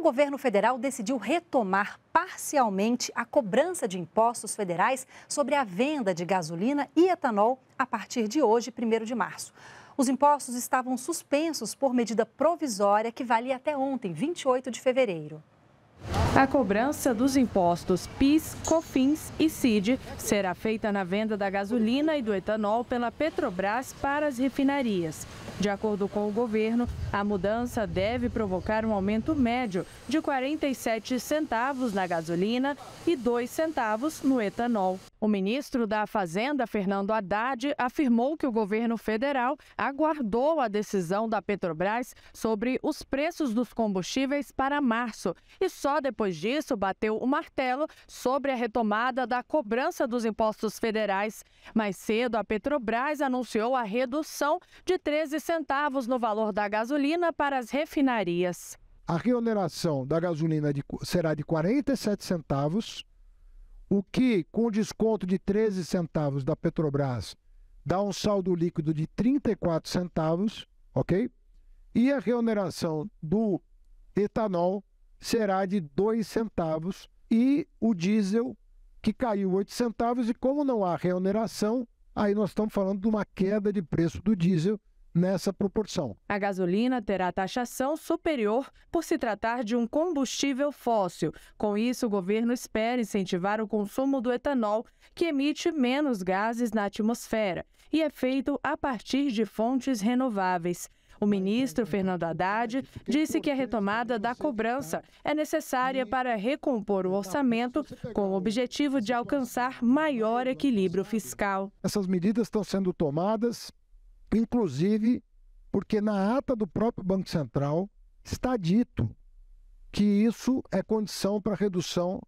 o governo federal decidiu retomar parcialmente a cobrança de impostos federais sobre a venda de gasolina e etanol a partir de hoje, 1 de março. Os impostos estavam suspensos por medida provisória que valia até ontem, 28 de fevereiro. A cobrança dos impostos PIS, COFINS e CID será feita na venda da gasolina e do etanol pela Petrobras para as refinarias. De acordo com o governo, a mudança deve provocar um aumento médio de 47 centavos na gasolina e 2 centavos no etanol. O ministro da Fazenda, Fernando Haddad, afirmou que o governo federal aguardou a decisão da Petrobras sobre os preços dos combustíveis para março e só depois disso bateu o martelo sobre a retomada da cobrança dos impostos federais. Mais cedo, a Petrobras anunciou a redução de 13 centavos no valor da gasolina para as refinarias. A reoneração da gasolina será de 47 centavos o que, com desconto de 13 centavos da Petrobras, dá um saldo líquido de 34 centavos, ok? E a reoneração do etanol será de 2 centavos e o diesel que caiu 8 centavos e como não há reoneração, aí nós estamos falando de uma queda de preço do diesel nessa proporção. A gasolina terá taxação superior por se tratar de um combustível fóssil. Com isso, o governo espera incentivar o consumo do etanol, que emite menos gases na atmosfera e é feito a partir de fontes renováveis. O ministro Fernando Haddad disse que a retomada da cobrança é necessária para recompor o orçamento com o objetivo de alcançar maior equilíbrio fiscal. Essas medidas estão sendo tomadas inclusive porque na ata do próprio Banco Central está dito que isso é condição para redução,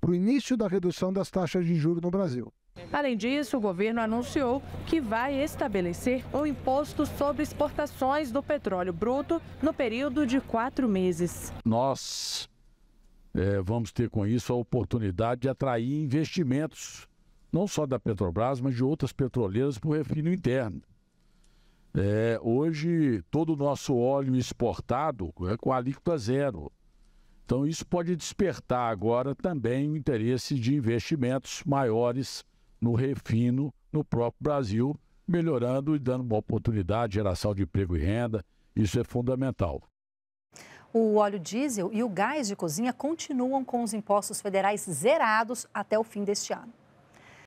para o início da redução das taxas de juros no Brasil. Além disso, o governo anunciou que vai estabelecer um imposto sobre exportações do petróleo bruto no período de quatro meses. Nós é, vamos ter com isso a oportunidade de atrair investimentos não só da Petrobras, mas de outras petroleiras para o refino interno. É, hoje, todo o nosso óleo exportado é com alíquota zero. Então, isso pode despertar agora também o interesse de investimentos maiores no refino no próprio Brasil, melhorando e dando uma oportunidade, geração de emprego e renda. Isso é fundamental. O óleo diesel e o gás de cozinha continuam com os impostos federais zerados até o fim deste ano.